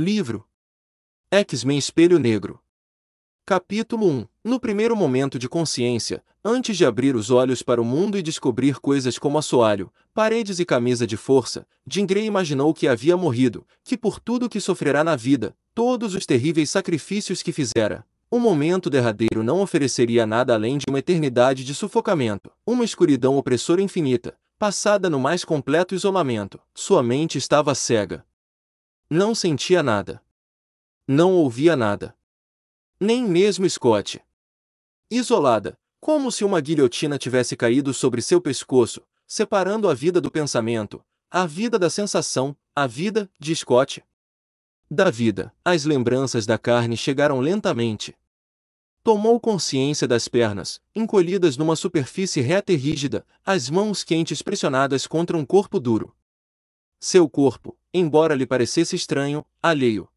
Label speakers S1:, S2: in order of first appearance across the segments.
S1: Livro X-Men Espelho Negro Capítulo 1 No primeiro momento de consciência, antes de abrir os olhos para o mundo e descobrir coisas como assoalho, paredes e camisa de força, Jean Grey imaginou que havia morrido, que por tudo que sofrerá na vida, todos os terríveis sacrifícios que fizera, o momento derradeiro não ofereceria nada além de uma eternidade de sufocamento, uma escuridão opressora infinita, passada no mais completo isolamento. Sua mente estava cega, não sentia nada. Não ouvia nada. Nem mesmo Scott. Isolada, como se uma guilhotina tivesse caído sobre seu pescoço, separando a vida do pensamento, a vida da sensação, a vida, de Scott. Da vida, as lembranças da carne chegaram lentamente. Tomou consciência das pernas, encolhidas numa superfície reta e rígida, as mãos quentes pressionadas contra um corpo duro. Seu corpo, embora lhe parecesse estranho, alheio.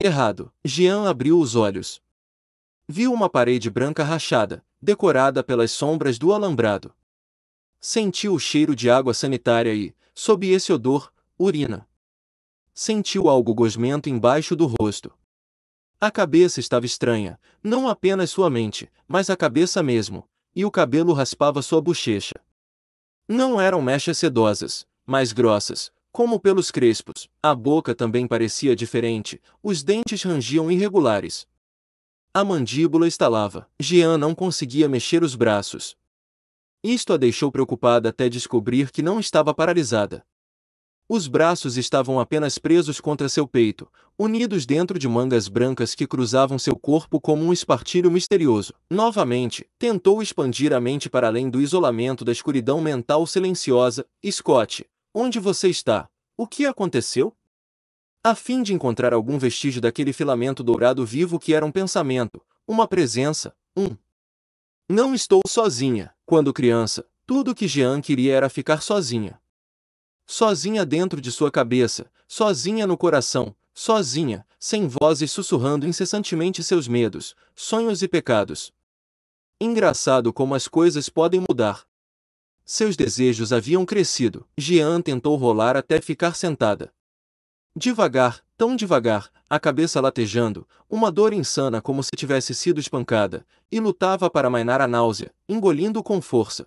S1: Errado. Jean abriu os olhos. Viu uma parede branca rachada, decorada pelas sombras do alambrado. Sentiu o cheiro de água sanitária e, sob esse odor, urina. Sentiu algo gosmento embaixo do rosto. A cabeça estava estranha, não apenas sua mente, mas a cabeça mesmo, e o cabelo raspava sua bochecha. Não eram mechas sedosas, mas grossas, como pelos crespos, a boca também parecia diferente, os dentes rangiam irregulares. A mandíbula estalava. Jean não conseguia mexer os braços. Isto a deixou preocupada até descobrir que não estava paralisada. Os braços estavam apenas presos contra seu peito, unidos dentro de mangas brancas que cruzavam seu corpo como um espartilho misterioso. Novamente, tentou expandir a mente para além do isolamento da escuridão mental silenciosa. Scott, Onde você está? O que aconteceu? A fim de encontrar algum vestígio daquele filamento dourado vivo que era um pensamento, uma presença, um. Não estou sozinha. Quando criança, tudo que Jean queria era ficar sozinha. Sozinha dentro de sua cabeça, sozinha no coração, sozinha, sem vozes sussurrando incessantemente seus medos, sonhos e pecados. Engraçado como as coisas podem mudar. Seus desejos haviam crescido. Jean tentou rolar até ficar sentada. Devagar, tão devagar, a cabeça latejando, uma dor insana como se tivesse sido espancada, e lutava para mainar a náusea, engolindo com força.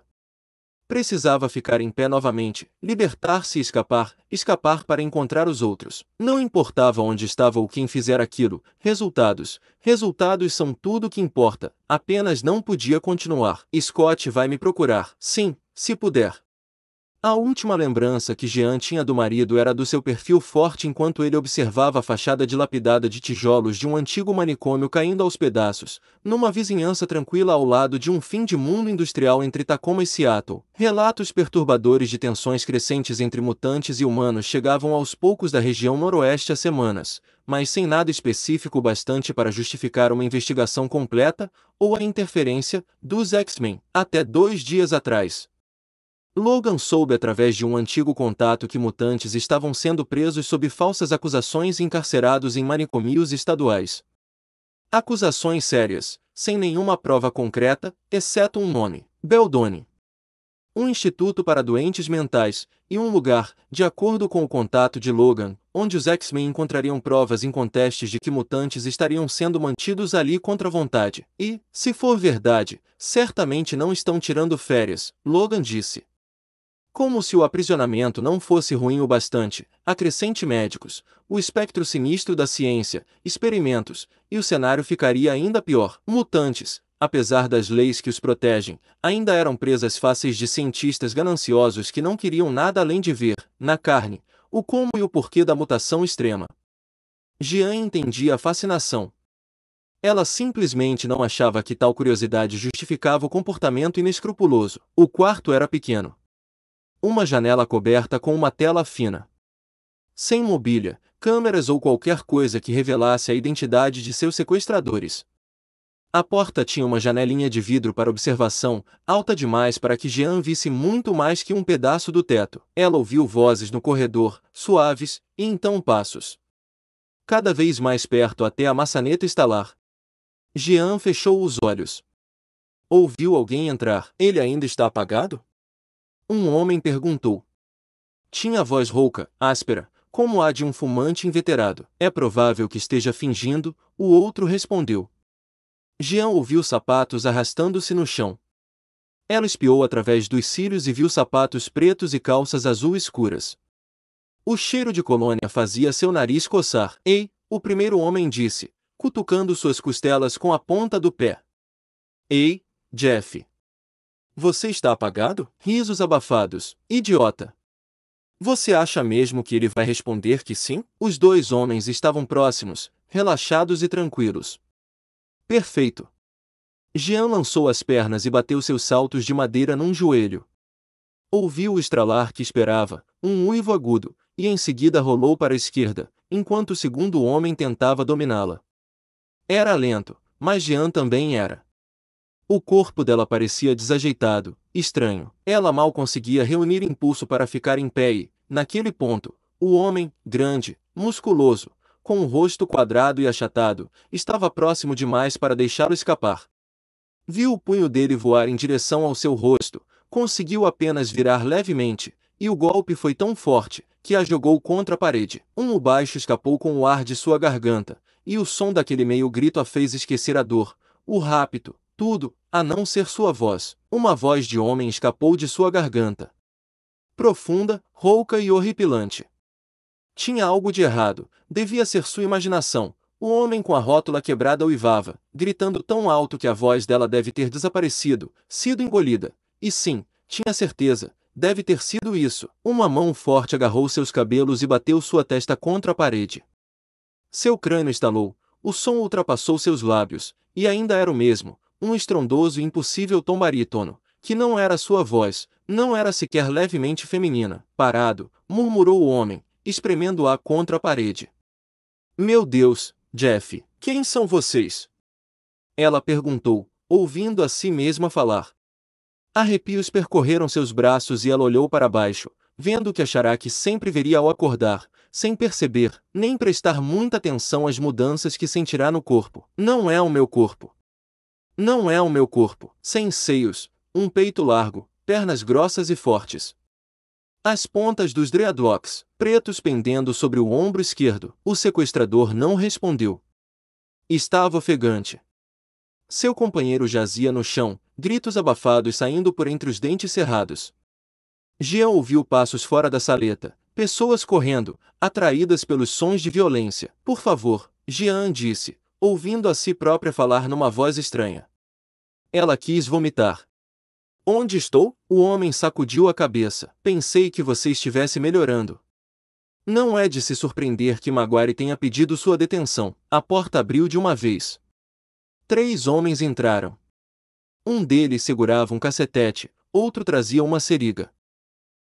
S1: Precisava ficar em pé novamente, libertar-se e escapar, escapar para encontrar os outros. Não importava onde estava ou quem fizer aquilo, resultados. Resultados são tudo o que importa, apenas não podia continuar. Scott vai me procurar. Sim, se puder. A última lembrança que Jean tinha do marido era do seu perfil forte enquanto ele observava a fachada dilapidada de tijolos de um antigo manicômio caindo aos pedaços, numa vizinhança tranquila ao lado de um fim de mundo industrial entre Tacoma e Seattle. Relatos perturbadores de tensões crescentes entre mutantes e humanos chegavam aos poucos da região noroeste há semanas, mas sem nada específico bastante para justificar uma investigação completa ou a interferência dos X-Men até dois dias atrás Logan soube através de um antigo contato que mutantes estavam sendo presos sob falsas acusações e encarcerados em manicomios estaduais. Acusações sérias, sem nenhuma prova concreta, exceto um nome, Beldone. Um instituto para doentes mentais, e um lugar, de acordo com o contato de Logan, onde os X-Men encontrariam provas incontestes de que mutantes estariam sendo mantidos ali contra a vontade. E, se for verdade, certamente não estão tirando férias, Logan disse, como se o aprisionamento não fosse ruim o bastante, acrescente médicos, o espectro sinistro da ciência, experimentos, e o cenário ficaria ainda pior. Mutantes, apesar das leis que os protegem, ainda eram presas fáceis de cientistas gananciosos que não queriam nada além de ver, na carne, o como e o porquê da mutação extrema. Jean entendia a fascinação. Ela simplesmente não achava que tal curiosidade justificava o comportamento inescrupuloso. O quarto era pequeno, uma janela coberta com uma tela fina. Sem mobília, câmeras ou qualquer coisa que revelasse a identidade de seus sequestradores. A porta tinha uma janelinha de vidro para observação, alta demais para que Jean visse muito mais que um pedaço do teto. Ela ouviu vozes no corredor, suaves, e então passos. Cada vez mais perto até a maçaneta estalar. Jean fechou os olhos. Ouviu alguém entrar. Ele ainda está apagado? Um homem perguntou. Tinha voz rouca, áspera, como a de um fumante inveterado. É provável que esteja fingindo, o outro respondeu. Jean ouviu sapatos arrastando-se no chão. Ela espiou através dos cílios e viu sapatos pretos e calças azul escuras. O cheiro de colônia fazia seu nariz coçar. Ei, o primeiro homem disse, cutucando suas costelas com a ponta do pé. Ei, Jeff, você está apagado? Risos abafados. Idiota! Você acha mesmo que ele vai responder que sim? Os dois homens estavam próximos, relaxados e tranquilos. Perfeito. Jean lançou as pernas e bateu seus saltos de madeira num joelho. Ouviu o estralar que esperava, um uivo agudo, e em seguida rolou para a esquerda, enquanto o segundo homem tentava dominá-la. Era lento, mas Jean também era. O corpo dela parecia desajeitado, estranho. Ela mal conseguia reunir impulso para ficar em pé e, naquele ponto, o homem, grande, musculoso, com o rosto quadrado e achatado, estava próximo demais para deixá-lo escapar. Viu o punho dele voar em direção ao seu rosto, conseguiu apenas virar levemente, e o golpe foi tão forte que a jogou contra a parede. Um baixo escapou com o ar de sua garganta, e o som daquele meio grito a fez esquecer a dor, o rápido tudo, a não ser sua voz. Uma voz de homem escapou de sua garganta. Profunda, rouca e horripilante. Tinha algo de errado, devia ser sua imaginação. O homem com a rótula quebrada uivava, gritando tão alto que a voz dela deve ter desaparecido, sido engolida. E sim, tinha certeza, deve ter sido isso. Uma mão forte agarrou seus cabelos e bateu sua testa contra a parede. Seu crânio estalou, o som ultrapassou seus lábios, e ainda era o mesmo, um estrondoso e impossível tom barítono, que não era sua voz, não era sequer levemente feminina. Parado, murmurou o homem, espremendo-a contra a parede. Meu Deus, Jeff, quem são vocês? Ela perguntou, ouvindo a si mesma falar. Arrepios percorreram seus braços e ela olhou para baixo, vendo que achará que sempre veria ao acordar, sem perceber, nem prestar muita atenção às mudanças que sentirá no corpo. Não é o meu corpo. Não é o meu corpo, sem seios, um peito largo, pernas grossas e fortes. As pontas dos dreadlocks, pretos pendendo sobre o ombro esquerdo, o sequestrador não respondeu. Estava ofegante. Seu companheiro jazia no chão, gritos abafados saindo por entre os dentes cerrados. Jean ouviu passos fora da saleta, pessoas correndo, atraídas pelos sons de violência. Por favor, Jean disse, ouvindo a si própria falar numa voz estranha. Ela quis vomitar. Onde estou? O homem sacudiu a cabeça. Pensei que você estivesse melhorando. Não é de se surpreender que Maguire tenha pedido sua detenção. A porta abriu de uma vez. Três homens entraram. Um deles segurava um cacetete, outro trazia uma seriga.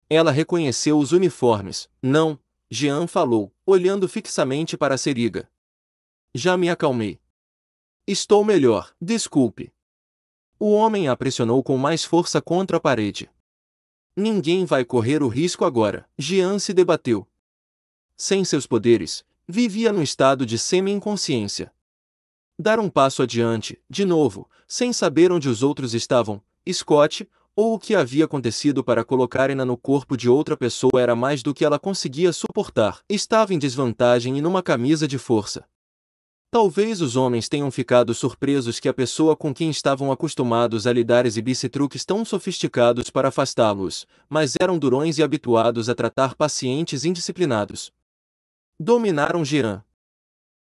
S1: Ela reconheceu os uniformes. Não, Jean falou, olhando fixamente para a seriga. Já me acalmei. Estou melhor, desculpe. O homem a pressionou com mais força contra a parede. Ninguém vai correr o risco agora, Jean se debateu. Sem seus poderes, vivia num estado de semi-inconsciência. Dar um passo adiante, de novo, sem saber onde os outros estavam, Scott, ou o que havia acontecido para colocar na no corpo de outra pessoa era mais do que ela conseguia suportar. Estava em desvantagem e numa camisa de força. Talvez os homens tenham ficado surpresos que a pessoa com quem estavam acostumados a lidar exibisse truques tão sofisticados para afastá-los, mas eram durões e habituados a tratar pacientes indisciplinados. Dominaram Jean.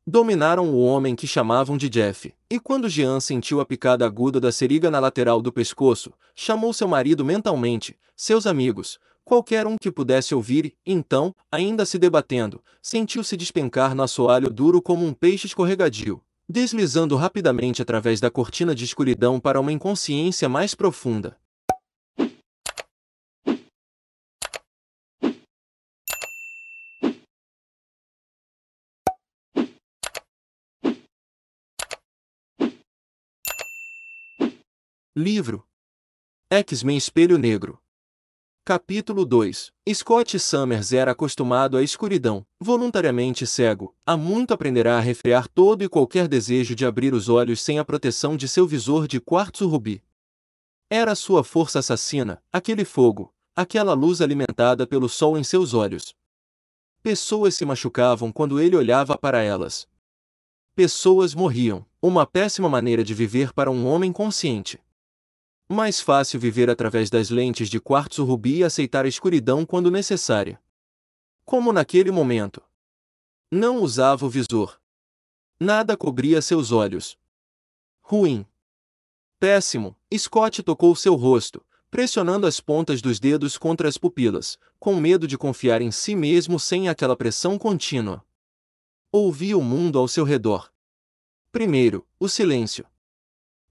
S1: Dominaram o homem que chamavam de Jeff, e quando Jean sentiu a picada aguda da seriga na lateral do pescoço, chamou seu marido mentalmente, seus amigos, Qualquer um que pudesse ouvir, então, ainda se debatendo, sentiu-se despencar no assoalho duro como um peixe escorregadio, deslizando rapidamente através da cortina de escuridão para uma inconsciência mais profunda. Livro X-Men Espelho Negro Capítulo 2 Scott Summers era acostumado à escuridão, voluntariamente cego. Há muito aprenderá a refrear todo e qualquer desejo de abrir os olhos sem a proteção de seu visor de quartzo rubi. Era sua força assassina, aquele fogo, aquela luz alimentada pelo sol em seus olhos. Pessoas se machucavam quando ele olhava para elas. Pessoas morriam, uma péssima maneira de viver para um homem consciente. Mais fácil viver através das lentes de quartzo rubi e aceitar a escuridão quando necessária. Como naquele momento. Não usava o visor. Nada cobria seus olhos. Ruim. Péssimo, Scott tocou seu rosto, pressionando as pontas dos dedos contra as pupilas, com medo de confiar em si mesmo sem aquela pressão contínua. Ouvia o mundo ao seu redor. Primeiro, o silêncio.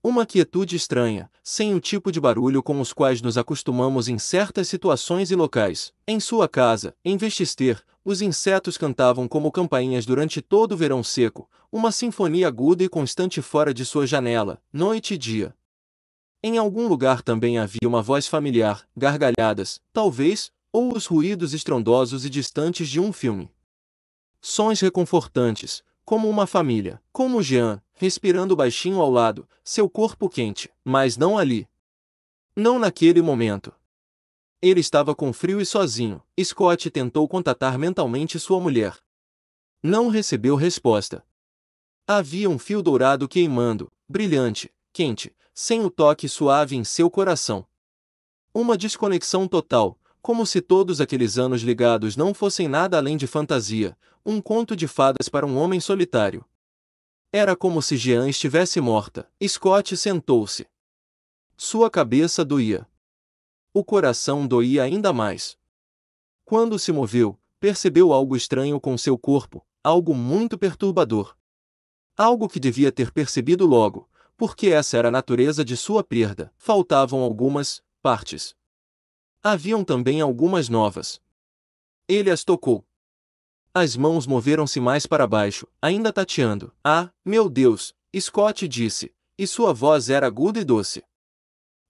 S1: Uma quietude estranha, sem o tipo de barulho com os quais nos acostumamos em certas situações e locais. Em sua casa, em Vestister, os insetos cantavam como campainhas durante todo o verão seco, uma sinfonia aguda e constante fora de sua janela, noite e dia. Em algum lugar também havia uma voz familiar, gargalhadas, talvez, ou os ruídos estrondosos e distantes de um filme. Sons reconfortantes, como uma família, como Jean, respirando baixinho ao lado, seu corpo quente, mas não ali. Não naquele momento. Ele estava com frio e sozinho. Scott tentou contatar mentalmente sua mulher. Não recebeu resposta. Havia um fio dourado queimando, brilhante, quente, sem o toque suave em seu coração. Uma desconexão total, como se todos aqueles anos ligados não fossem nada além de fantasia, um conto de fadas para um homem solitário. Era como se Jean estivesse morta. Scott sentou-se. Sua cabeça doía. O coração doía ainda mais. Quando se moveu, percebeu algo estranho com seu corpo, algo muito perturbador. Algo que devia ter percebido logo, porque essa era a natureza de sua perda. Faltavam algumas partes. Haviam também algumas novas. Ele as tocou. As mãos moveram-se mais para baixo, ainda tateando. Ah, meu Deus! Scott disse, e sua voz era aguda e doce.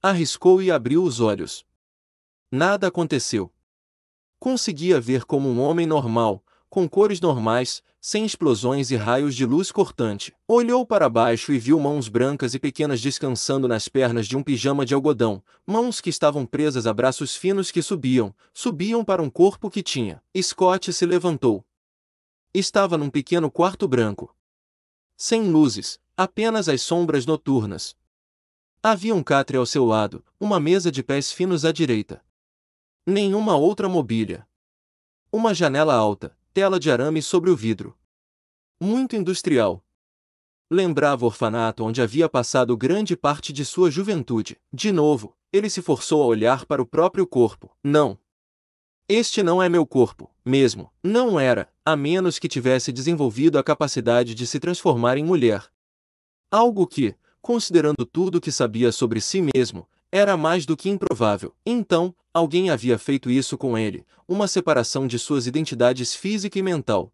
S1: Arriscou e abriu os olhos. Nada aconteceu. Conseguia ver como um homem normal, com cores normais, sem explosões e raios de luz cortante. Olhou para baixo e viu mãos brancas e pequenas descansando nas pernas de um pijama de algodão, mãos que estavam presas a braços finos que subiam, subiam para um corpo que tinha. Scott se levantou. Estava num pequeno quarto branco. Sem luzes, apenas as sombras noturnas. Havia um catre ao seu lado, uma mesa de pés finos à direita. Nenhuma outra mobília. Uma janela alta, tela de arame sobre o vidro. Muito industrial. Lembrava o orfanato onde havia passado grande parte de sua juventude. De novo, ele se forçou a olhar para o próprio corpo. Não. Este não é meu corpo, mesmo. Não era, a menos que tivesse desenvolvido a capacidade de se transformar em mulher. Algo que, considerando tudo o que sabia sobre si mesmo, era mais do que improvável. Então, Alguém havia feito isso com ele, uma separação de suas identidades física e mental.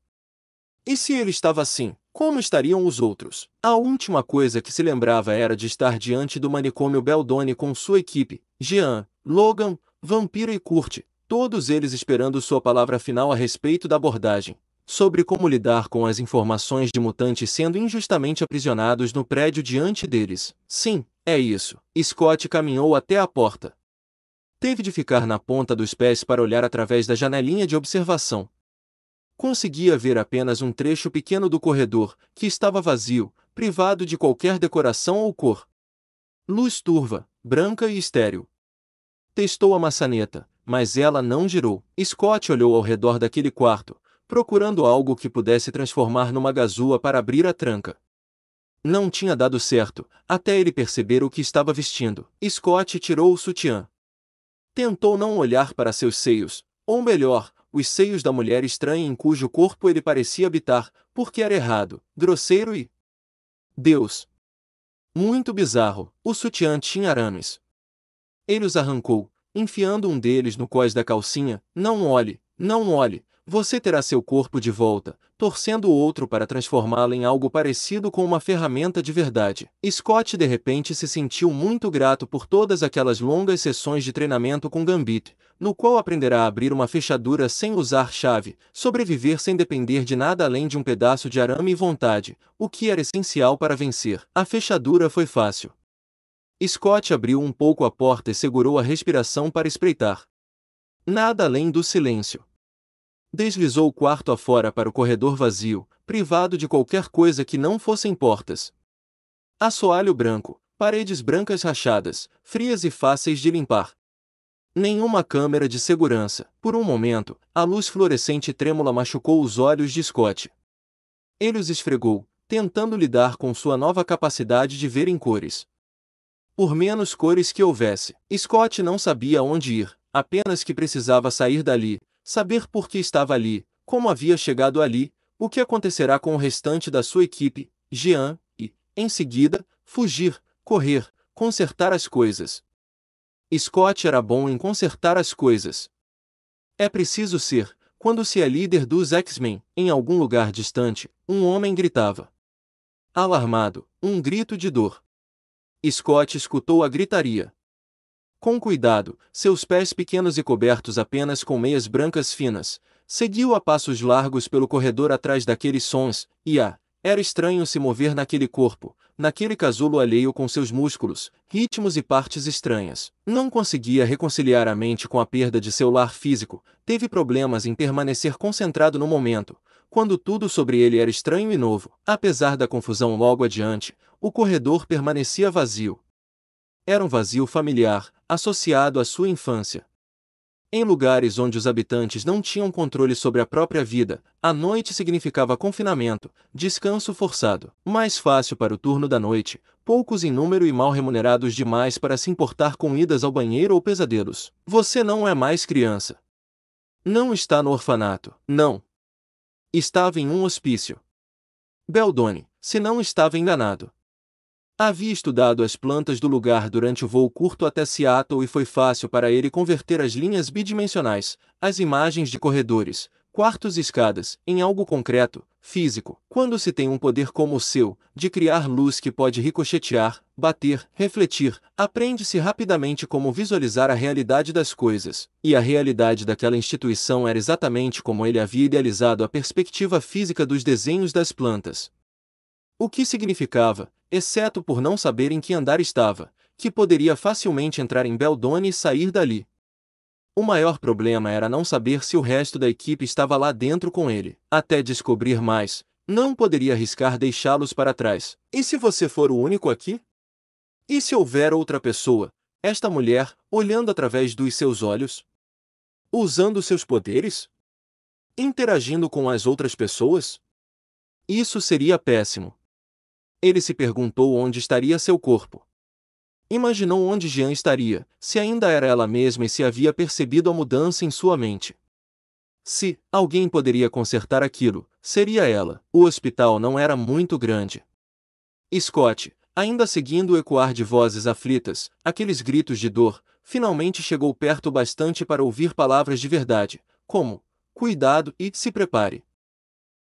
S1: E se ele estava assim, como estariam os outros? A última coisa que se lembrava era de estar diante do manicômio Beldoni com sua equipe, Jean, Logan, Vampira e Kurt, todos eles esperando sua palavra final a respeito da abordagem, sobre como lidar com as informações de mutantes sendo injustamente aprisionados no prédio diante deles. Sim, é isso. Scott caminhou até a porta. Teve de ficar na ponta dos pés para olhar através da janelinha de observação. Conseguia ver apenas um trecho pequeno do corredor, que estava vazio, privado de qualquer decoração ou cor. Luz turva, branca e estéril. Testou a maçaneta, mas ela não girou. Scott olhou ao redor daquele quarto, procurando algo que pudesse transformar numa gazua para abrir a tranca. Não tinha dado certo, até ele perceber o que estava vestindo. Scott tirou o sutiã, Tentou não olhar para seus seios, ou melhor, os seios da mulher estranha em cujo corpo ele parecia habitar, porque era errado, grosseiro e. Deus! Muito bizarro, o sutiã tinha arames. Ele os arrancou, enfiando um deles no cós da calcinha. Não olhe, não olhe, você terá seu corpo de volta, torcendo o outro para transformá-lo em algo parecido com uma ferramenta de verdade. Scott de repente se sentiu muito grato por todas aquelas longas sessões de treinamento com Gambit, no qual aprenderá a abrir uma fechadura sem usar chave, sobreviver sem depender de nada além de um pedaço de arame e vontade, o que era essencial para vencer. A fechadura foi fácil. Scott abriu um pouco a porta e segurou a respiração para espreitar. Nada além do silêncio. Deslizou o quarto afora para o corredor vazio, privado de qualquer coisa que não fossem portas. Assoalho branco, paredes brancas rachadas, frias e fáceis de limpar. Nenhuma câmera de segurança. Por um momento, a luz fluorescente trêmula machucou os olhos de Scott. Ele os esfregou, tentando lidar com sua nova capacidade de ver em cores. Por menos cores que houvesse, Scott não sabia onde ir, apenas que precisava sair dali, saber por que estava ali, como havia chegado ali, o que acontecerá com o restante da sua equipe, Jean, e, em seguida, fugir, correr, consertar as coisas. Scott era bom em consertar as coisas. É preciso ser, quando se é líder dos X-Men, em algum lugar distante, um homem gritava. Alarmado, um grito de dor. Scott escutou a gritaria. Com cuidado, seus pés pequenos e cobertos apenas com meias brancas finas, seguiu a passos largos pelo corredor atrás daqueles sons, e a, ah, era estranho se mover naquele corpo, naquele casulo alheio com seus músculos, ritmos e partes estranhas. Não conseguia reconciliar a mente com a perda de seu lar físico, teve problemas em permanecer concentrado no momento, quando tudo sobre ele era estranho e novo. Apesar da confusão logo adiante, o corredor permanecia vazio. Era um vazio familiar, associado à sua infância. Em lugares onde os habitantes não tinham controle sobre a própria vida, a noite significava confinamento, descanso forçado, mais fácil para o turno da noite, poucos em número e mal remunerados demais para se importar com idas ao banheiro ou pesadelos. Você não é mais criança. Não está no orfanato, não. Estava em um hospício. Beldoni, se não estava enganado, Havia estudado as plantas do lugar durante o voo curto até Seattle e foi fácil para ele converter as linhas bidimensionais, as imagens de corredores, quartos e escadas, em algo concreto, físico. Quando se tem um poder como o seu, de criar luz que pode ricochetear, bater, refletir, aprende-se rapidamente como visualizar a realidade das coisas. E a realidade daquela instituição era exatamente como ele havia idealizado a perspectiva física dos desenhos das plantas. O que significava, exceto por não saber em que andar estava, que poderia facilmente entrar em Beldone e sair dali. O maior problema era não saber se o resto da equipe estava lá dentro com ele. Até descobrir mais, não poderia arriscar deixá-los para trás. E se você for o único aqui? E se houver outra pessoa? Esta mulher, olhando através dos seus olhos? Usando seus poderes? Interagindo com as outras pessoas? Isso seria péssimo. Ele se perguntou onde estaria seu corpo. Imaginou onde Jean estaria, se ainda era ela mesma e se havia percebido a mudança em sua mente. Se alguém poderia consertar aquilo, seria ela. O hospital não era muito grande. Scott, ainda seguindo o ecoar de vozes aflitas, aqueles gritos de dor, finalmente chegou perto bastante para ouvir palavras de verdade, como: cuidado e se prepare.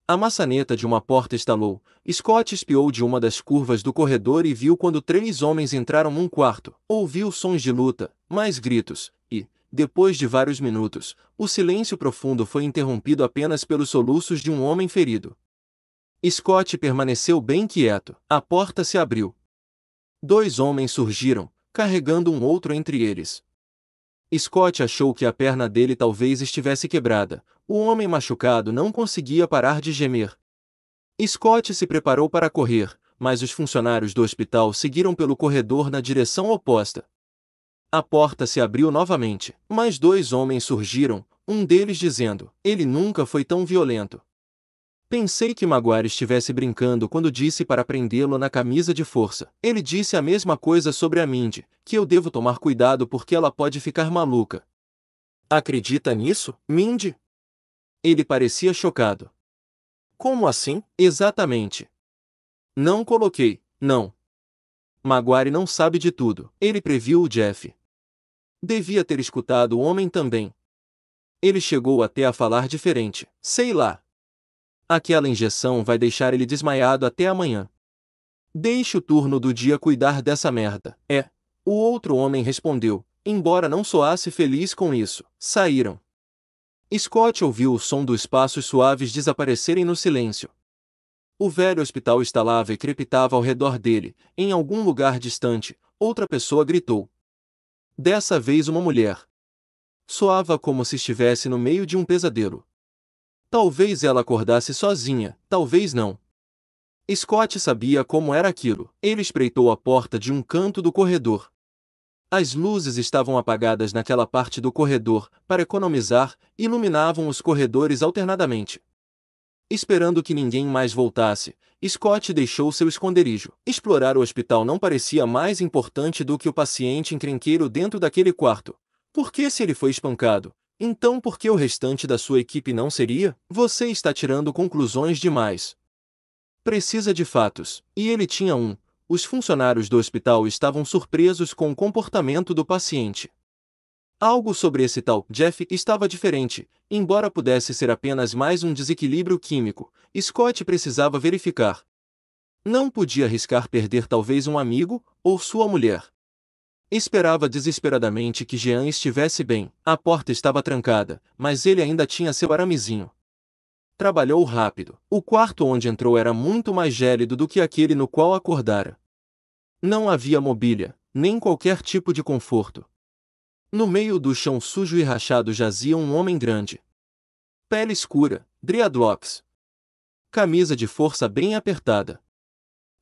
S1: A maçaneta de uma porta estalou. Scott espiou de uma das curvas do corredor e viu quando três homens entraram num quarto. Ouviu sons de luta, mais gritos, e, depois de vários minutos, o silêncio profundo foi interrompido apenas pelos soluços de um homem ferido. Scott permaneceu bem quieto. A porta se abriu. Dois homens surgiram, carregando um outro entre eles. Scott achou que a perna dele talvez estivesse quebrada, o homem machucado não conseguia parar de gemer. Scott se preparou para correr, mas os funcionários do hospital seguiram pelo corredor na direção oposta. A porta se abriu novamente, mas dois homens surgiram, um deles dizendo: Ele nunca foi tão violento. Pensei que Maguire estivesse brincando quando disse para prendê-lo na camisa de força. Ele disse a mesma coisa sobre a Mindy, que eu devo tomar cuidado porque ela pode ficar maluca. Acredita nisso, Mindy? Ele parecia chocado. Como assim, exatamente? Não coloquei, não. Maguire não sabe de tudo. Ele previu o Jeff. Devia ter escutado o homem também. Ele chegou até a falar diferente. Sei lá. Aquela injeção vai deixar ele desmaiado até amanhã. Deixe o turno do dia cuidar dessa merda. É. O outro homem respondeu, embora não soasse feliz com isso. Saíram. Scott ouviu o som dos passos suaves desaparecerem no silêncio. O velho hospital estalava e crepitava ao redor dele, em algum lugar distante, outra pessoa gritou. Dessa vez uma mulher. Soava como se estivesse no meio de um pesadelo. Talvez ela acordasse sozinha, talvez não. Scott sabia como era aquilo. Ele espreitou a porta de um canto do corredor. As luzes estavam apagadas naquela parte do corredor, para economizar, iluminavam os corredores alternadamente. Esperando que ninguém mais voltasse, Scott deixou seu esconderijo. Explorar o hospital não parecia mais importante do que o paciente encrenqueiro dentro daquele quarto. Por que se ele foi espancado, então por que o restante da sua equipe não seria? Você está tirando conclusões demais. Precisa de fatos, e ele tinha um, os funcionários do hospital estavam surpresos com o comportamento do paciente. Algo sobre esse tal Jeff estava diferente, embora pudesse ser apenas mais um desequilíbrio químico, Scott precisava verificar. Não podia arriscar perder talvez um amigo ou sua mulher. Esperava desesperadamente que Jean estivesse bem. A porta estava trancada, mas ele ainda tinha seu aramezinho. Trabalhou rápido. O quarto onde entrou era muito mais gélido do que aquele no qual acordara. Não havia mobília, nem qualquer tipo de conforto. No meio do chão sujo e rachado jazia um homem grande. Pele escura, dreadlocks. Camisa de força bem apertada.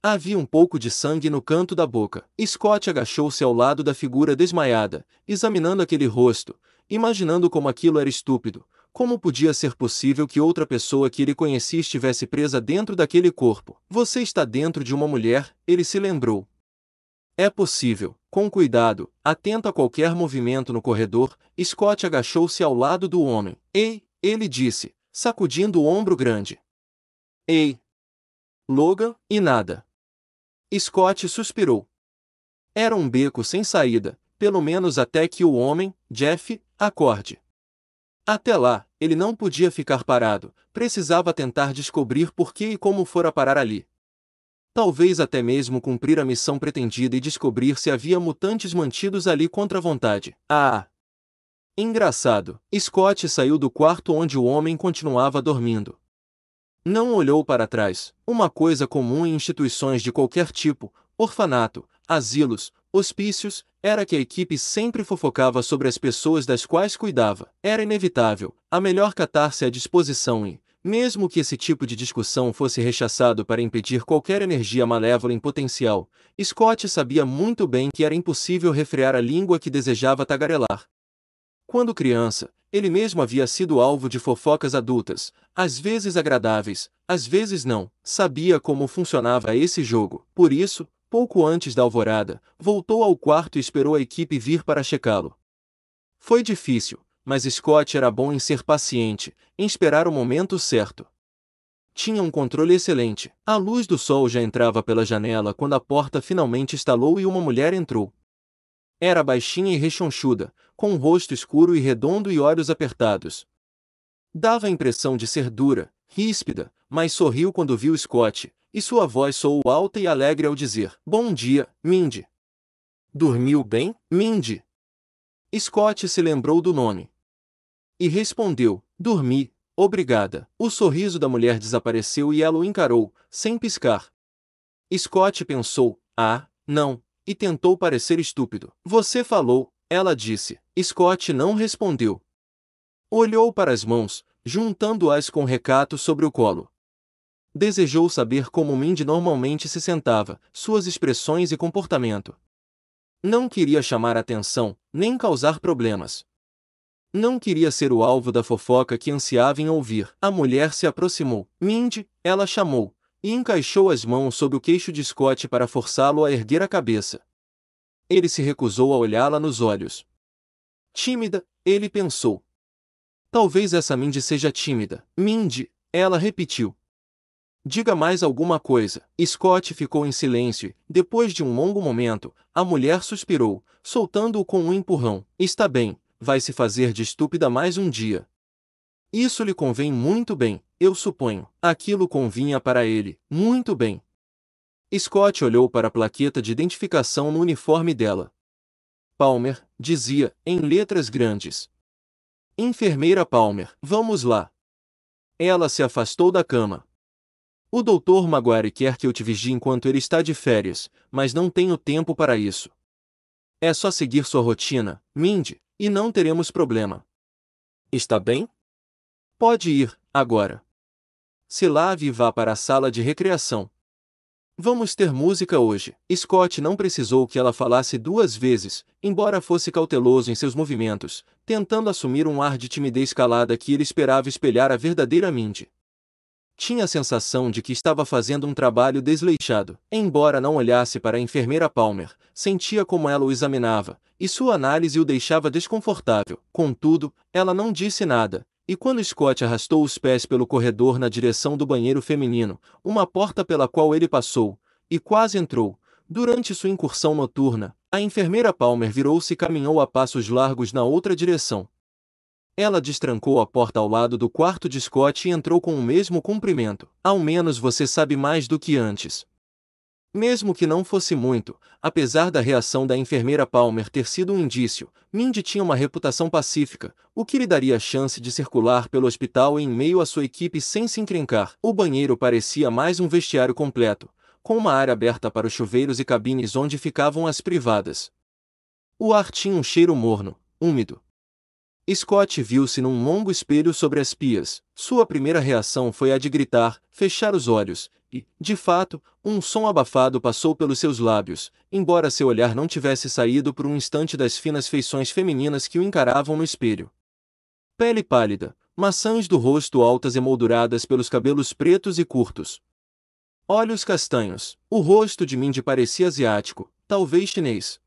S1: Havia um pouco de sangue no canto da boca. Scott agachou-se ao lado da figura desmaiada, examinando aquele rosto, imaginando como aquilo era estúpido, como podia ser possível que outra pessoa que ele conhecia estivesse presa dentro daquele corpo? Você está dentro de uma mulher, ele se lembrou. É possível, com cuidado, atento a qualquer movimento no corredor, Scott agachou-se ao lado do homem. Ei, ele disse, sacudindo o ombro grande. Ei! Logan, e nada. Scott suspirou. Era um beco sem saída, pelo menos até que o homem, Jeff, acorde. Até lá, ele não podia ficar parado, precisava tentar descobrir por que e como fora parar ali. Talvez até mesmo cumprir a missão pretendida e descobrir se havia mutantes mantidos ali contra a vontade. Ah! Engraçado, Scott saiu do quarto onde o homem continuava dormindo. Não olhou para trás, uma coisa comum em instituições de qualquer tipo, orfanato, asilos, hospícios, era que a equipe sempre fofocava sobre as pessoas das quais cuidava. Era inevitável, a melhor catarse à disposição e, mesmo que esse tipo de discussão fosse rechaçado para impedir qualquer energia malévola em potencial, Scott sabia muito bem que era impossível refrear a língua que desejava tagarelar. Quando criança, ele mesmo havia sido alvo de fofocas adultas, às vezes agradáveis, às vezes não, sabia como funcionava esse jogo. Por isso, Pouco antes da alvorada, voltou ao quarto e esperou a equipe vir para checá-lo. Foi difícil, mas Scott era bom em ser paciente, em esperar o momento certo. Tinha um controle excelente. A luz do sol já entrava pela janela quando a porta finalmente estalou e uma mulher entrou. Era baixinha e rechonchuda, com um rosto escuro e redondo e olhos apertados. Dava a impressão de ser dura, ríspida, mas sorriu quando viu Scott, e sua voz soou alta e alegre ao dizer: Bom dia, Mindy. Dormiu bem, Mindy? Scott se lembrou do nome. E respondeu: Dormi, obrigada. O sorriso da mulher desapareceu e ela o encarou, sem piscar. Scott pensou: Ah, não, e tentou parecer estúpido. Você falou, ela disse. Scott não respondeu. Olhou para as mãos, juntando-as com recato sobre o colo. Desejou saber como Mindy normalmente se sentava, suas expressões e comportamento. Não queria chamar atenção, nem causar problemas. Não queria ser o alvo da fofoca que ansiava em ouvir. A mulher se aproximou. Mindy, ela chamou, e encaixou as mãos sob o queixo de Scott para forçá-lo a erguer a cabeça. Ele se recusou a olhá-la nos olhos. Tímida, ele pensou, Talvez essa Mindy seja tímida. Mindy, ela repetiu. Diga mais alguma coisa. Scott ficou em silêncio. Depois de um longo momento, a mulher suspirou, soltando-o com um empurrão. Está bem, vai se fazer de estúpida mais um dia. Isso lhe convém muito bem, eu suponho. Aquilo convinha para ele, muito bem. Scott olhou para a plaqueta de identificação no uniforme dela. Palmer, dizia, em letras grandes. Enfermeira Palmer, vamos lá. Ela se afastou da cama. O doutor Maguire quer que eu te vigie enquanto ele está de férias, mas não tenho tempo para isso. É só seguir sua rotina, Mindy, e não teremos problema. Está bem? Pode ir, agora. Se lave e vá para a sala de recreação. Vamos ter música hoje. Scott não precisou que ela falasse duas vezes, embora fosse cauteloso em seus movimentos, tentando assumir um ar de timidez calada que ele esperava espelhar a verdadeira Mindy. Tinha a sensação de que estava fazendo um trabalho desleixado. Embora não olhasse para a enfermeira Palmer, sentia como ela o examinava, e sua análise o deixava desconfortável. Contudo, ela não disse nada, e quando Scott arrastou os pés pelo corredor na direção do banheiro feminino, uma porta pela qual ele passou, e quase entrou, durante sua incursão noturna, a enfermeira Palmer virou-se e caminhou a passos largos na outra direção. Ela destrancou a porta ao lado do quarto de Scott e entrou com o mesmo cumprimento. Ao menos você sabe mais do que antes, mesmo que não fosse muito, apesar da reação da enfermeira Palmer ter sido um indício, Mindy tinha uma reputação pacífica, o que lhe daria a chance de circular pelo hospital em meio à sua equipe sem se encrencar. O banheiro parecia mais um vestiário completo, com uma área aberta para os chuveiros e cabines onde ficavam as privadas. O ar tinha um cheiro morno, úmido. Scott viu-se num longo espelho sobre as pias. Sua primeira reação foi a de gritar, fechar os olhos, e, de fato, um som abafado passou pelos seus lábios, embora seu olhar não tivesse saído por um instante das finas feições femininas que o encaravam no espelho. Pele pálida, maçãs do rosto altas emolduradas pelos cabelos pretos e curtos. Olhos castanhos, o rosto de Mindy parecia asiático, talvez chinês.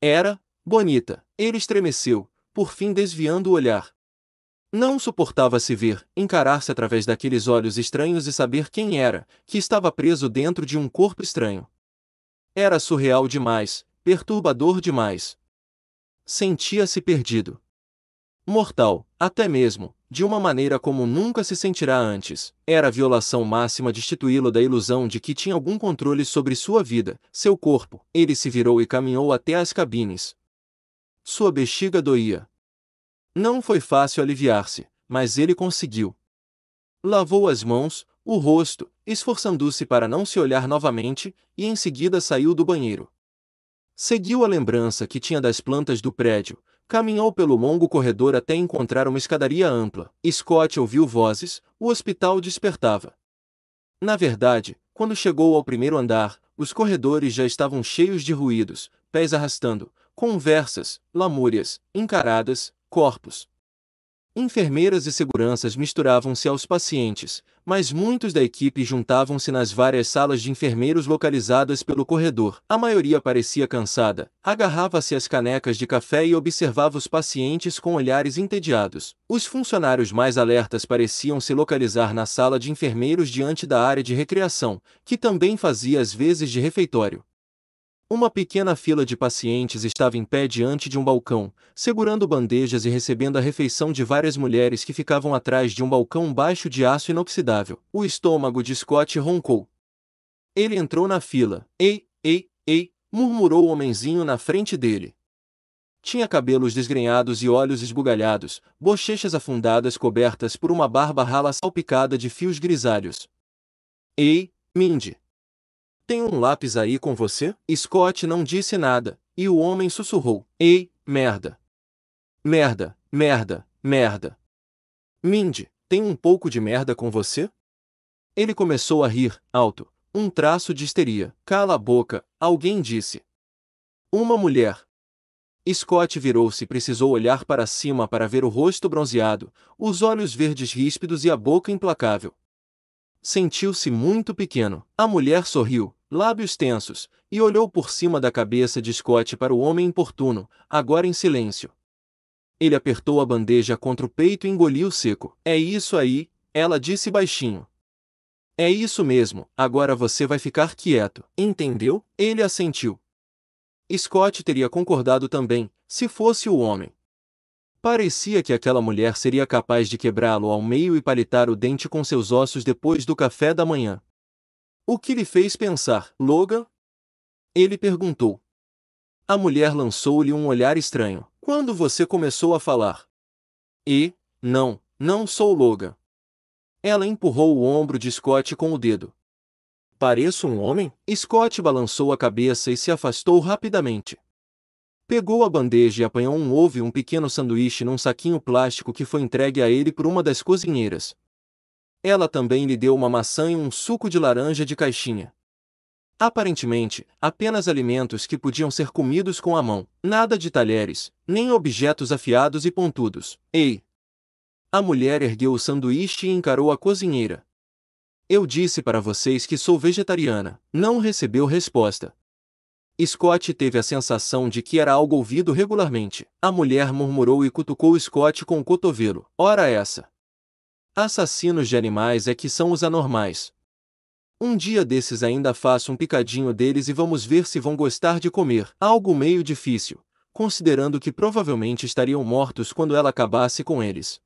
S1: Era, bonita, ele estremeceu, por fim desviando o olhar. Não suportava se ver, encarar-se através daqueles olhos estranhos e saber quem era, que estava preso dentro de um corpo estranho. Era surreal demais, perturbador demais. Sentia-se perdido. Mortal, até mesmo, de uma maneira como nunca se sentirá antes. Era a violação máxima destituí-lo da ilusão de que tinha algum controle sobre sua vida, seu corpo. Ele se virou e caminhou até as cabines. Sua bexiga doía, não foi fácil aliviar-se, mas ele conseguiu. Lavou as mãos, o rosto, esforçando-se para não se olhar novamente, e em seguida saiu do banheiro. Seguiu a lembrança que tinha das plantas do prédio, caminhou pelo longo corredor até encontrar uma escadaria ampla. Scott ouviu vozes, o hospital despertava. Na verdade, quando chegou ao primeiro andar, os corredores já estavam cheios de ruídos, pés arrastando, conversas, lamúrias, encaradas, corpos. Enfermeiras e seguranças misturavam-se aos pacientes, mas muitos da equipe juntavam-se nas várias salas de enfermeiros localizadas pelo corredor. A maioria parecia cansada, agarrava-se às canecas de café e observava os pacientes com olhares entediados. Os funcionários mais alertas pareciam se localizar na sala de enfermeiros diante da área de recreação, que também fazia às vezes de refeitório. Uma pequena fila de pacientes estava em pé diante de um balcão, segurando bandejas e recebendo a refeição de várias mulheres que ficavam atrás de um balcão baixo de aço inoxidável. O estômago de Scott roncou. Ele entrou na fila. Ei, ei, ei, murmurou o homenzinho na frente dele. Tinha cabelos desgrenhados e olhos esbugalhados, bochechas afundadas cobertas por uma barba rala salpicada de fios grisalhos. Ei, Mindy, tem um lápis aí com você? Scott não disse nada, e o homem sussurrou: Ei, merda! Merda, merda, merda! Mindy, tem um pouco de merda com você? Ele começou a rir, alto, um traço de histeria. Cala a boca, alguém disse. Uma mulher. Scott virou-se e precisou olhar para cima para ver o rosto bronzeado, os olhos verdes ríspidos e a boca implacável. Sentiu-se muito pequeno. A mulher sorriu, lábios tensos, e olhou por cima da cabeça de Scott para o homem importuno, agora em silêncio. Ele apertou a bandeja contra o peito e engoliu seco. É isso aí, ela disse baixinho. É isso mesmo, agora você vai ficar quieto, entendeu? Ele assentiu. Scott teria concordado também, se fosse o homem. Parecia que aquela mulher seria capaz de quebrá-lo ao meio e palitar o dente com seus ossos depois do café da manhã. O que lhe fez pensar, Logan? Ele perguntou. A mulher lançou-lhe um olhar estranho. Quando você começou a falar? E, não, não sou Logan. Ela empurrou o ombro de Scott com o dedo. Pareço um homem? Scott balançou a cabeça e se afastou rapidamente. Pegou a bandeja e apanhou um ovo e um pequeno sanduíche num saquinho plástico que foi entregue a ele por uma das cozinheiras. Ela também lhe deu uma maçã e um suco de laranja de caixinha. Aparentemente, apenas alimentos que podiam ser comidos com a mão, nada de talheres, nem objetos afiados e pontudos. Ei! A mulher ergueu o sanduíche e encarou a cozinheira. Eu disse para vocês que sou vegetariana, não recebeu resposta. Scott teve a sensação de que era algo ouvido regularmente. A mulher murmurou e cutucou Scott com o cotovelo. Ora essa! Assassinos de animais é que são os anormais. Um dia desses ainda faço um picadinho deles e vamos ver se vão gostar de comer. Algo meio difícil, considerando que provavelmente estariam mortos quando ela acabasse com eles.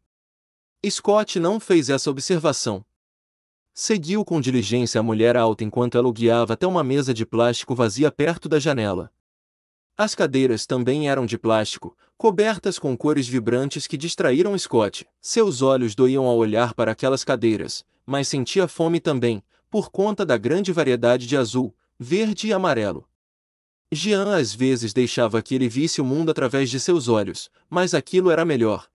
S1: Scott não fez essa observação. Seguiu com diligência a mulher alta enquanto ela o guiava até uma mesa de plástico vazia perto da janela. As cadeiras também eram de plástico, cobertas com cores vibrantes que distraíram Scott. Seus olhos doíam ao olhar para aquelas cadeiras, mas sentia fome também, por conta da grande variedade de azul, verde e amarelo. Jean às vezes deixava que ele visse o mundo através de seus olhos, mas aquilo era melhor.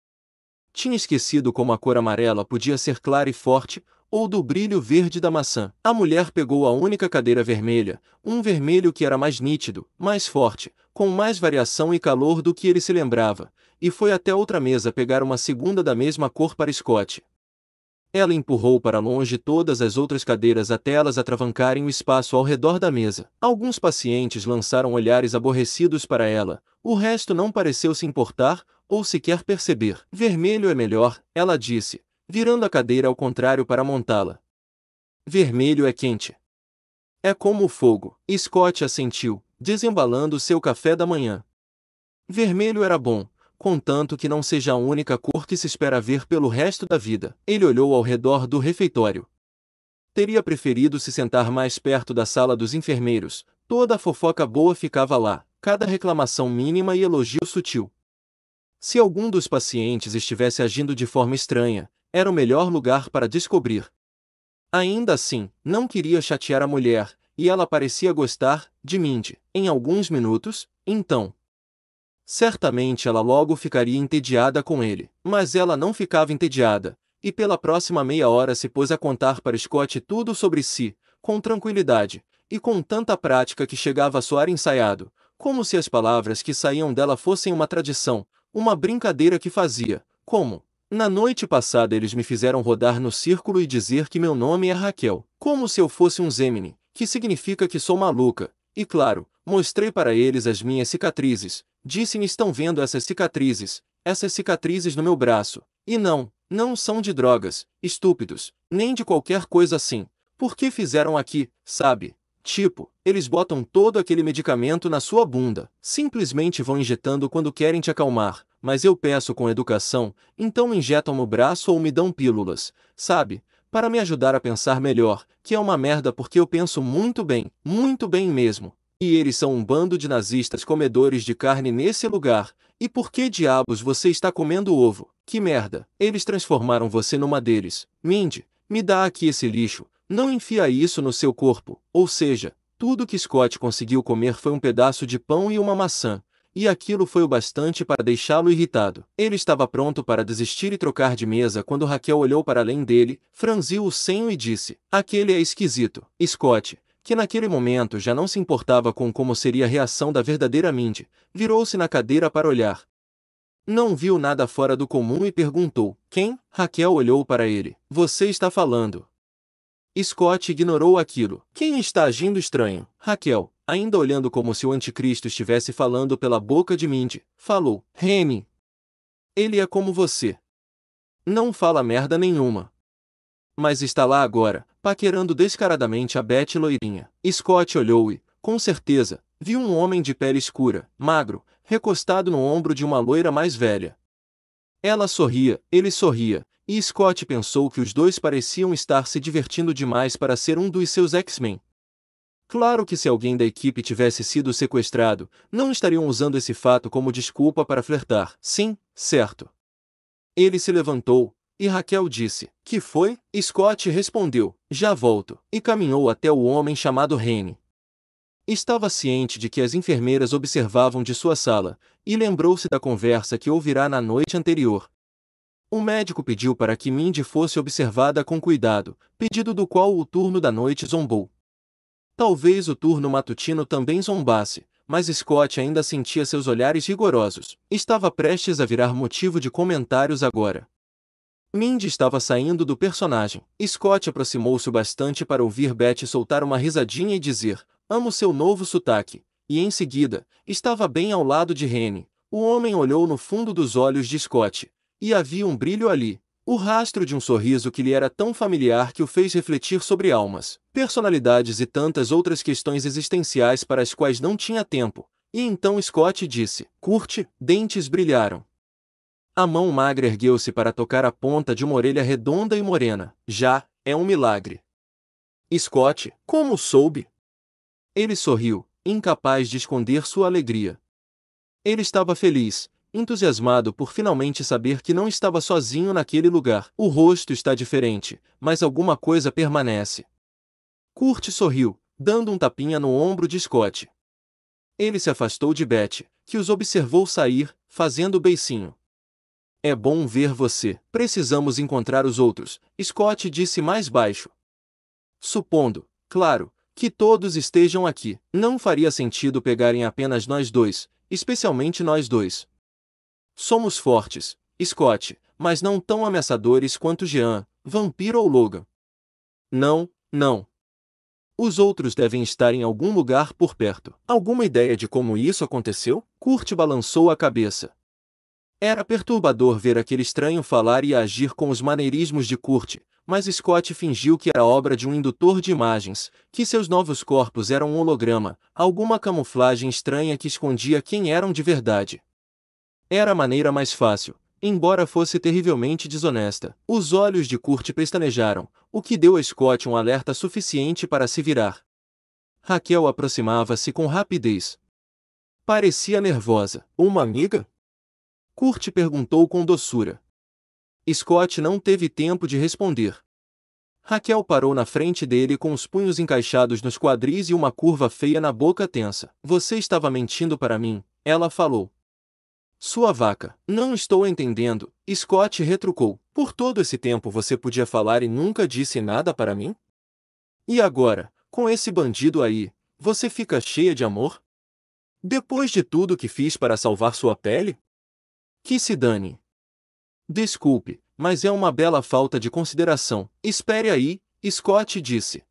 S1: Tinha esquecido como a cor amarela podia ser clara e forte, ou do brilho verde da maçã. A mulher pegou a única cadeira vermelha, um vermelho que era mais nítido, mais forte, com mais variação e calor do que ele se lembrava, e foi até outra mesa pegar uma segunda da mesma cor para Scott. Ela empurrou para longe todas as outras cadeiras até elas atravancarem o espaço ao redor da mesa. Alguns pacientes lançaram olhares aborrecidos para ela, o resto não pareceu se importar ou sequer perceber. Vermelho é melhor, ela disse, virando a cadeira ao contrário para montá-la. Vermelho é quente. É como o fogo. Scott assentiu, desembalando seu café da manhã. Vermelho era bom, contanto que não seja a única cor que se espera ver pelo resto da vida. Ele olhou ao redor do refeitório. Teria preferido se sentar mais perto da sala dos enfermeiros. Toda a fofoca boa ficava lá, cada reclamação mínima e elogio sutil. Se algum dos pacientes estivesse agindo de forma estranha, era o melhor lugar para descobrir. Ainda assim, não queria chatear a mulher, e ela parecia gostar de Mindy. Em alguns minutos, então. Certamente ela logo ficaria entediada com ele, mas ela não ficava entediada, e pela próxima meia hora se pôs a contar para Scott tudo sobre si, com tranquilidade, e com tanta prática que chegava a soar ensaiado, como se as palavras que saíam dela fossem uma tradição, uma brincadeira que fazia, como na noite passada eles me fizeram rodar no círculo e dizer que meu nome é Raquel, como se eu fosse um Zemini, que significa que sou maluca. E claro, mostrei para eles as minhas cicatrizes. Disse-me estão vendo essas cicatrizes, essas cicatrizes no meu braço. E não, não são de drogas, estúpidos, nem de qualquer coisa assim. Por que fizeram aqui, sabe? Tipo, eles botam todo aquele medicamento na sua bunda, simplesmente vão injetando quando querem te acalmar, mas eu peço com educação, então me injetam no braço ou me dão pílulas, sabe? para me ajudar a pensar melhor, que é uma merda porque eu penso muito bem, muito bem mesmo. E eles são um bando de nazistas comedores de carne nesse lugar. E por que diabos você está comendo ovo? Que merda! Eles transformaram você numa deles. Mindy, me dá aqui esse lixo. Não enfia isso no seu corpo. Ou seja, tudo que Scott conseguiu comer foi um pedaço de pão e uma maçã e aquilo foi o bastante para deixá-lo irritado. Ele estava pronto para desistir e trocar de mesa quando Raquel olhou para além dele, franziu o senho e disse: Aquele é esquisito. Scott, que naquele momento já não se importava com como seria a reação da verdadeira Mindy, virou-se na cadeira para olhar. Não viu nada fora do comum e perguntou: Quem? Raquel olhou para ele. Você está falando. Scott ignorou aquilo. Quem está agindo estranho? Raquel, ainda olhando como se o anticristo estivesse falando pela boca de Mindy, falou, Remy. Ele é como você. Não fala merda nenhuma. Mas está lá agora, paquerando descaradamente a Betty loirinha. Scott olhou e, com certeza, viu um homem de pele escura, magro, recostado no ombro de uma loira mais velha. Ela sorria, ele sorria, e Scott pensou que os dois pareciam estar se divertindo demais para ser um dos seus X-Men, Claro que se alguém da equipe tivesse sido sequestrado, não estariam usando esse fato como desculpa para flertar. Sim, certo. Ele se levantou, e Raquel disse: Que foi? Scott respondeu: Já volto, e caminhou até o homem chamado Rene. Estava ciente de que as enfermeiras observavam de sua sala, e lembrou-se da conversa que ouvirá na noite anterior. O médico pediu para que Mindy fosse observada com cuidado, pedido do qual o turno da noite zombou. Talvez o turno matutino também zombasse, mas Scott ainda sentia seus olhares rigorosos. Estava prestes a virar motivo de comentários agora. Mindy estava saindo do personagem. Scott aproximou-se bastante para ouvir Beth soltar uma risadinha e dizer: Amo seu novo sotaque. E em seguida, estava bem ao lado de Rene. O homem olhou no fundo dos olhos de Scott. E havia um brilho ali, o rastro de um sorriso que lhe era tão familiar que o fez refletir sobre almas, personalidades e tantas outras questões existenciais para as quais não tinha tempo. E então Scott disse: Curte, dentes brilharam. A mão magra ergueu-se para tocar a ponta de uma orelha redonda e morena. Já, é um milagre. Scott, como soube? Ele sorriu, incapaz de esconder sua alegria. Ele estava feliz, entusiasmado por finalmente saber que não estava sozinho naquele lugar. O rosto está diferente, mas alguma coisa permanece. Kurt sorriu, dando um tapinha no ombro de Scott. Ele se afastou de Beth, que os observou sair, fazendo beicinho. É bom ver você. Precisamos encontrar os outros, Scott disse mais baixo. Supondo, claro, que todos estejam aqui. Não faria sentido pegarem apenas nós dois, especialmente nós dois. Somos fortes, Scott, mas não tão ameaçadores quanto Jean, Vampiro ou Logan. Não, não. Os outros devem estar em algum lugar por perto. Alguma ideia de como isso aconteceu? Kurt balançou a cabeça. Era perturbador ver aquele estranho falar e agir com os maneirismos de Kurt, mas Scott fingiu que era obra de um indutor de imagens, que seus novos corpos eram um holograma, alguma camuflagem estranha que escondia quem eram de verdade. Era a maneira mais fácil, embora fosse terrivelmente desonesta. Os olhos de Kurt pestanejaram, o que deu a Scott um alerta suficiente para se virar. Raquel aproximava-se com rapidez. Parecia nervosa. Uma amiga? Kurt perguntou com doçura. Scott não teve tempo de responder. Raquel parou na frente dele com os punhos encaixados nos quadris e uma curva feia na boca tensa. Você estava mentindo para mim, ela falou. Sua vaca, não estou entendendo, Scott retrucou. Por todo esse tempo você podia falar e nunca disse nada para mim? E agora, com esse bandido aí, você fica cheia de amor? Depois de tudo que fiz para salvar sua pele? Que se dane. Desculpe, mas é uma bela falta de consideração. Espere aí, Scott disse.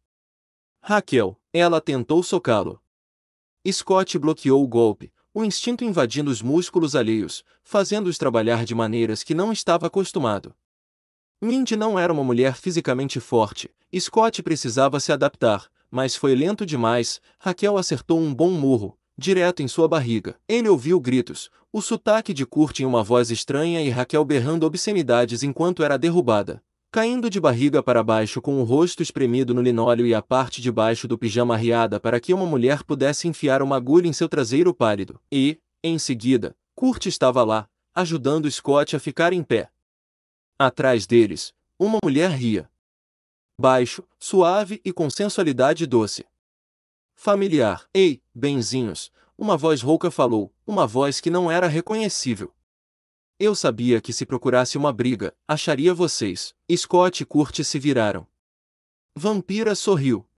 S1: Raquel, ela tentou socá-lo. Scott bloqueou o golpe, o instinto invadindo os músculos alheios, fazendo-os trabalhar de maneiras que não estava acostumado. Mindy não era uma mulher fisicamente forte, Scott precisava se adaptar, mas foi lento demais, Raquel acertou um bom murro, direto em sua barriga. Ele ouviu gritos, o sotaque de Kurt em uma voz estranha e Raquel berrando obscenidades enquanto era derrubada caindo de barriga para baixo com o rosto espremido no linóleo e a parte de baixo do pijama arriada para que uma mulher pudesse enfiar uma agulha em seu traseiro pálido, e, em seguida, Kurt estava lá, ajudando Scott a ficar em pé. Atrás deles, uma mulher ria. Baixo, suave e com sensualidade doce. Familiar, ei, benzinhos, uma voz rouca falou, uma voz que não era reconhecível. Eu sabia que se procurasse uma briga, acharia vocês. Scott e Kurt se viraram. Vampira sorriu.